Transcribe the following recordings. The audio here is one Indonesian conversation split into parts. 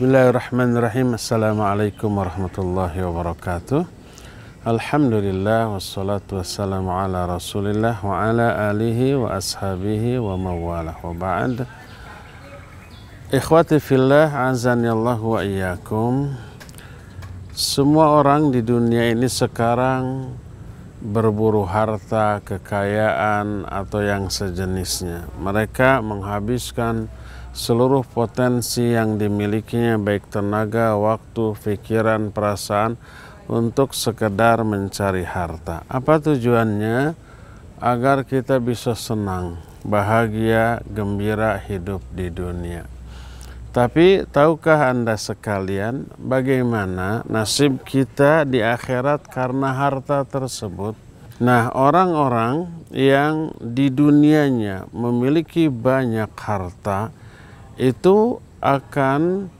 Bismillahirrahmanirrahim. Assalamualaikum warahmatullahi wabarakatuh. Alhamdulillah wassalatu wassalamu ala Rasulillah wa ala alihi wa ashabihi wa mawala wa ba'd. Ikhwati fillah azani Allah wa iyakum Semua orang di dunia ini sekarang berburu harta, kekayaan atau yang sejenisnya. Mereka menghabiskan seluruh potensi yang dimilikinya baik tenaga, waktu, pikiran, perasaan untuk sekedar mencari harta. Apa tujuannya? Agar kita bisa senang, bahagia, gembira hidup di dunia. Tapi tahukah Anda sekalian bagaimana nasib kita di akhirat karena harta tersebut? Nah, orang-orang yang di dunianya memiliki banyak harta, itu akan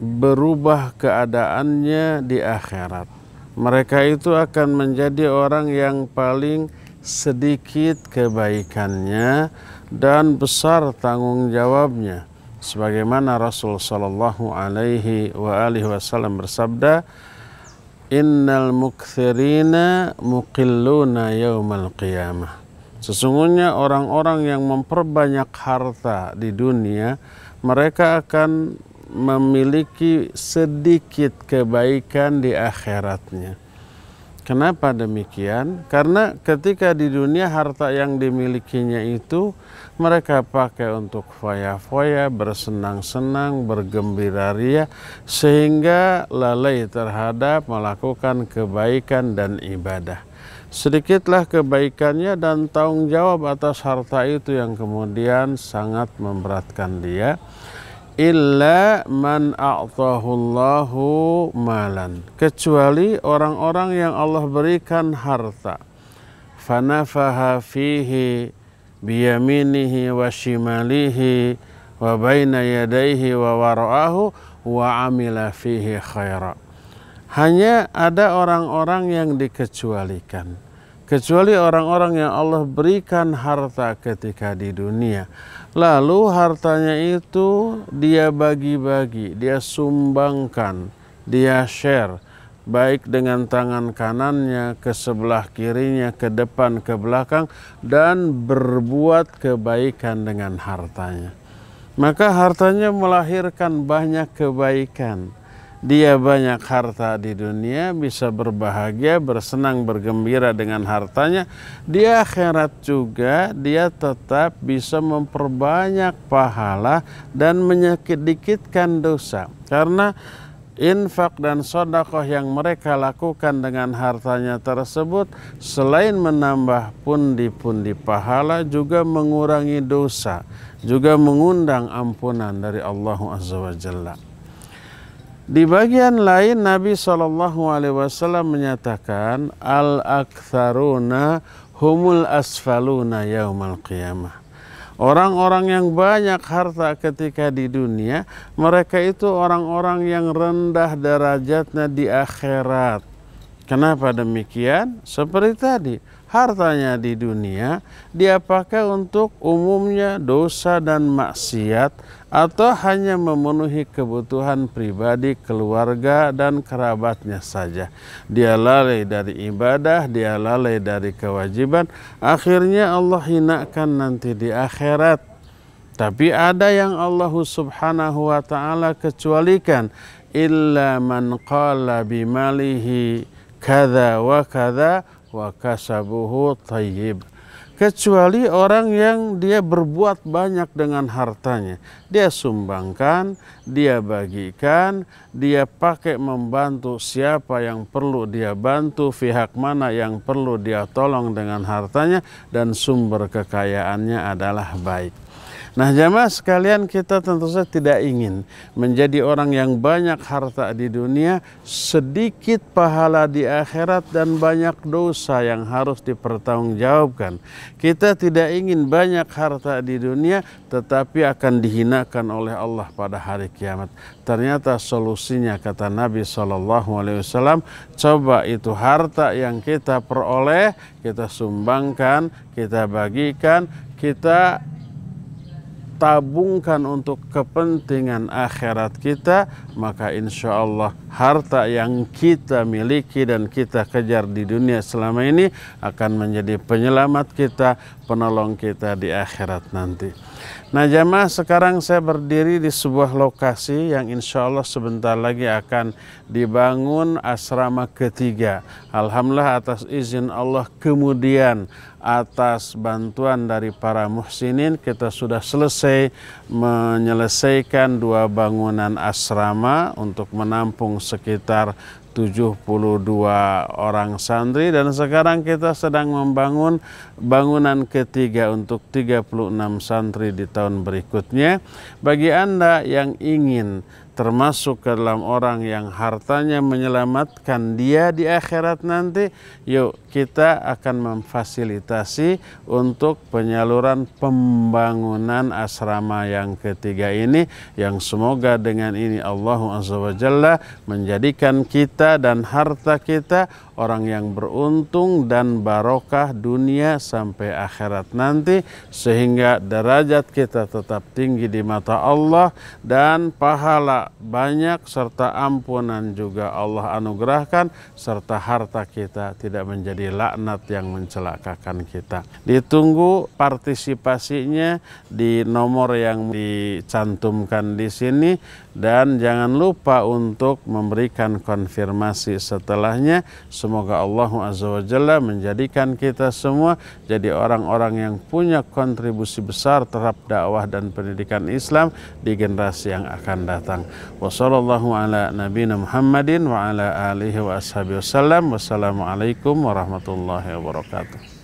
berubah keadaannya di akhirat. Mereka itu akan menjadi orang yang paling sedikit kebaikannya dan besar tanggung jawabnya. Sebagaimana Rasul Shallallahu Alaihi wa alihi Wasallam bersabda, Innal mukthirina muqilluna yaumal qiyamah Sesungguhnya orang-orang yang memperbanyak harta di dunia, mereka akan memiliki sedikit kebaikan di akhiratnya. Kenapa demikian? Karena ketika di dunia harta yang dimilikinya itu mereka pakai untuk foya-foya, bersenang-senang, bergembira ria sehingga lalai terhadap melakukan kebaikan dan ibadah. Sedikitlah kebaikannya dan tanggung jawab atas harta itu yang kemudian sangat memberatkan dia. Illa man a'tahullahu malan. Kecuali orang-orang yang Allah berikan harta. Fanafaha fihi biyaminihi wa shimalihi wa baina yadaihi wa wara'ahu wa amila fihi khaira. Hanya ada orang-orang yang dikecualikan kecuali orang-orang yang Allah berikan harta ketika di dunia. Lalu hartanya itu dia bagi-bagi, dia sumbangkan, dia share baik dengan tangan kanannya ke sebelah kirinya, ke depan, ke belakang dan berbuat kebaikan dengan hartanya. Maka hartanya melahirkan banyak kebaikan dia banyak harta di dunia, bisa berbahagia, bersenang, bergembira dengan hartanya, di akhirat juga dia tetap bisa memperbanyak pahala dan menyedikitkan dosa. Karena infak dan sodakoh yang mereka lakukan dengan hartanya tersebut selain menambah pundi-pundi pahala juga mengurangi dosa juga mengundang ampunan dari Allah Azza wa di bagian lain Nabi saw. menyatakan al aktharuna humul asfaluna yaumal qiyamah. Orang-orang yang banyak harta ketika di dunia, mereka itu orang-orang yang rendah derajatnya di akhirat. Kenapa demikian? Seperti tadi, hartanya di dunia dia pakai untuk umumnya dosa dan maksiat atau hanya memenuhi kebutuhan pribadi, keluarga, dan kerabatnya saja. Dia lalai dari ibadah, dia lalai dari kewajiban, akhirnya Allah hinakan nanti di akhirat. Tapi ada yang Allah subhanahu wa ta'ala kecualikan. Illa man qala bimalihi kada wa kada wa kasabuhu tayyib kecuali orang yang dia berbuat banyak dengan hartanya. Dia sumbangkan, dia bagikan, dia pakai membantu siapa yang perlu dia bantu, pihak mana yang perlu dia tolong dengan hartanya dan sumber kekayaannya adalah baik. Nah jamaah sekalian kita tentu saja tidak ingin menjadi orang yang banyak harta di dunia, sedikit pahala di akhirat dan banyak dosa yang harus dipertanggungjawabkan. Kita tidak ingin banyak harta di dunia tetapi akan dihinakan oleh Allah pada hari kiamat. Ternyata solusinya kata Nabi saw coba itu harta yang kita peroleh kita sumbangkan, kita bagikan, kita tabungkan untuk kepentingan akhirat kita, maka insya Allah harta yang kita miliki dan kita kejar di dunia selama ini akan menjadi penyelamat kita, penolong kita di akhirat nanti. Nah jamaah sekarang saya berdiri di sebuah lokasi yang insya Allah sebentar lagi akan dibangun asrama ketiga. Alhamdulillah atas izin Allah kemudian atas bantuan dari para muhsinin kita sudah selesai menyelesaikan dua bangunan asrama untuk menampung sekitar 72 orang santri dan sekarang kita sedang membangun bangunan ketiga untuk 36 santri di tahun berikutnya. Bagi Anda yang ingin termasuk ke dalam orang yang hartanya menyelamatkan dia di akhirat nanti, yuk kita akan memfasilitasi untuk penyaluran pembangunan asrama yang ketiga ini yang semoga dengan ini Allah menjadikan kita dan harta kita orang yang beruntung dan barokah dunia sampai akhirat nanti sehingga derajat kita tetap tinggi di mata Allah dan pahala banyak serta ampunan juga Allah anugerahkan serta harta kita tidak menjadi laknat yang mencelakakan kita. Ditunggu partisipasinya di nomor yang dicantumkan di sini dan jangan lupa untuk memberikan konfirmasi setelahnya. Semoga Allah Azza wa Jalla menjadikan kita semua jadi orang-orang yang punya kontribusi besar terhadap dakwah dan pendidikan Islam di generasi yang akan datang. وصلى الله على نبينا محمد وعلى آله وأصحابه وسلم والسلام عليكم ورحمة الله وبركاته